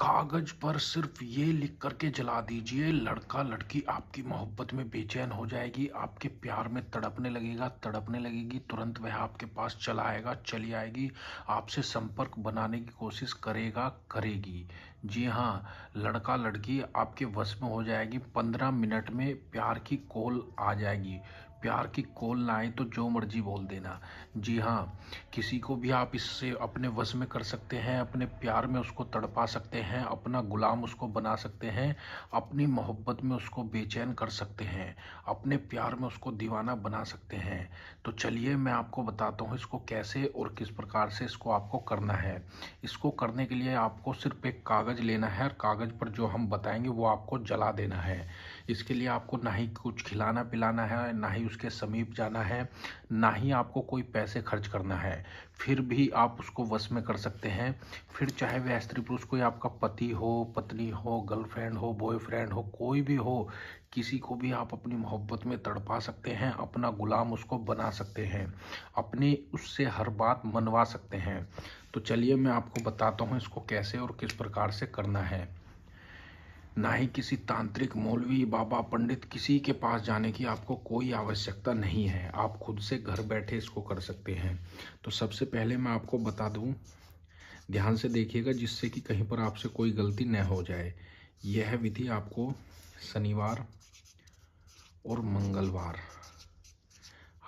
कागज पर सिर्फ ये लिख करके जला दीजिए लड़का लड़की आपकी मोहब्बत में बेचैन हो जाएगी आपके प्यार में तड़पने लगेगा तड़पने लगेगी तुरंत वह आपके पास चला आएगा चली आएगी आपसे संपर्क बनाने की कोशिश करेगा करेगी जी हाँ लड़का लड़की आपके वश में हो जाएगी पंद्रह मिनट में प्यार की कॉल आ जाएगी प्यार की कॉल ना आए तो जो मर्जी बोल देना जी हाँ किसी को भी आप इससे अपने वश में कर सकते हैं अपने प्यार में उसको तड़पा सकते हैं अपना गुलाम उसको बना सकते हैं अपनी मोहब्बत में उसको बेचैन कर सकते हैं अपने प्यार में उसको दीवाना बना सकते हैं तो चलिए मैं आपको बताता हूँ इसको कैसे और किस प्रकार से इसको आपको करना है इसको करने के लिए आपको सिर्फ एक कागज़ लेना है और कागज़ पर जो हम बताएंगे वो आपको जला देना है इसके लिए आपको ना ही कुछ खिलाना पिलाना है ना ही उसके समीप जाना है ना ही आपको कोई पैसे खर्च करना है फिर भी आप उसको वश में कर सकते हैं फिर चाहे वह स्त्री पुरुष कोई आपका पति हो पत्नी हो गर्लफ्रेंड हो बॉयफ्रेंड हो कोई भी हो किसी को भी आप अपनी मोहब्बत में तड़पा सकते हैं अपना गुलाम उसको बना सकते हैं अपने उससे हर बात मनवा सकते हैं तो चलिए मैं आपको बताता हूँ इसको कैसे और किस प्रकार से करना है ना ही किसी तांत्रिक मौलवी बाबा पंडित किसी के पास जाने की आपको कोई आवश्यकता नहीं है आप खुद से घर बैठे इसको कर सकते हैं तो सबसे पहले मैं आपको बता दूं ध्यान से देखिएगा जिससे कि कहीं पर आपसे कोई गलती न हो जाए यह विधि आपको शनिवार और मंगलवार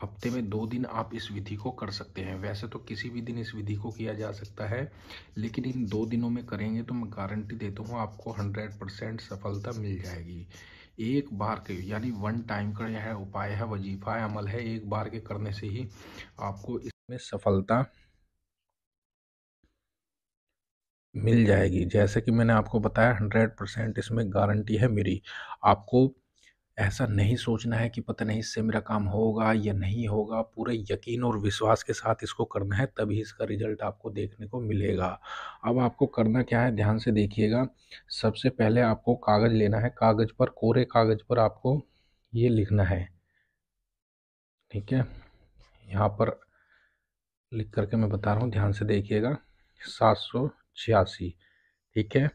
हफ्ते में दो दिन आप इस विधि को कर सकते हैं वैसे तो किसी भी दिन इस विधि को किया जा सकता है लेकिन इन दो दिनों में करेंगे तो मैं गारंटी देता हूँ आपको हंड्रेड परसेंट सफलता मिल जाएगी एक बार के यानी वन टाइम का यह उपाय है वजीफा है अमल है एक बार के करने से ही आपको इसमें सफलता मिल जाएगी जैसे कि मैंने आपको बताया हंड्रेड परसेंट इसमें गारंटी है मेरी आपको ऐसा नहीं सोचना है कि पता नहीं इससे मेरा काम होगा या नहीं होगा पूरे यकीन और विश्वास के साथ इसको करना है तभी इसका रिजल्ट आपको देखने को मिलेगा अब आपको करना क्या है ध्यान से देखिएगा सबसे पहले आपको कागज़ लेना है कागज़ पर कोरे कागज़ पर आपको ये लिखना है ठीक है यहाँ पर लिख करके मैं बता रहा हूँ ध्यान से देखिएगा सात सौ छियासी ठीक है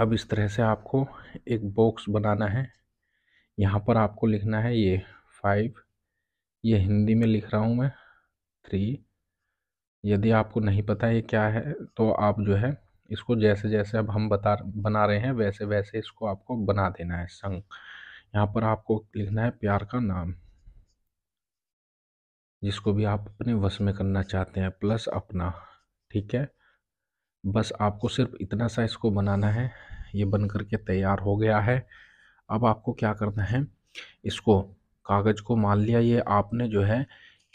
अब इस तरह से आपको एक बॉक्स बनाना है यहाँ पर आपको लिखना है ये फाइव ये हिंदी में लिख रहा हूँ मैं थ्री यदि आपको नहीं पता ये क्या है तो आप जो है इसको जैसे जैसे अब हम बता बना रहे हैं वैसे वैसे इसको आपको बना देना है संग यहाँ पर आपको लिखना है प्यार का नाम जिसको भी आप अपने वश में करना चाहते हैं प्लस अपना ठीक है बस आपको सिर्फ इतना सा इसको बनाना है ये बन करके तैयार हो गया है अब आपको क्या करना है इसको कागज़ को मान लिया ये आपने जो है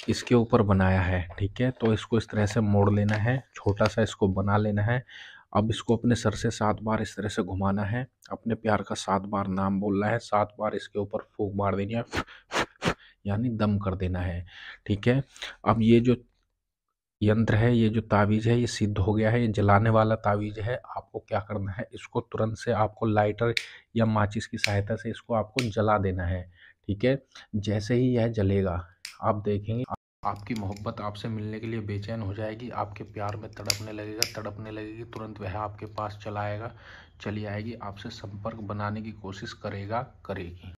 इसके ऊपर बनाया है ठीक है तो इसको इस तरह से मोड़ लेना है छोटा सा इसको बना लेना है अब इसको अपने सर से सात बार इस तरह से घुमाना है अपने प्यार का सात बार नाम बोलना है सात बार इसके ऊपर फूक मार देनी है यानी दम कर देना है ठीक है अब ये जो यंत्र है ये जो तावीज़ है ये सिद्ध हो गया है ये जलाने वाला तावीज़ है आपको क्या करना है इसको तुरंत से आपको लाइटर या माचिस की सहायता से इसको आपको जला देना है ठीक है जैसे ही यह जलेगा आप देखेंगे आपकी मोहब्बत आपसे मिलने के लिए बेचैन हो जाएगी आपके प्यार में तड़पने लगेगा तड़पने लगेगी तुरंत वह आपके पास चला आएगा चली आएगी आपसे संपर्क बनाने की कोशिश करेगा करेगी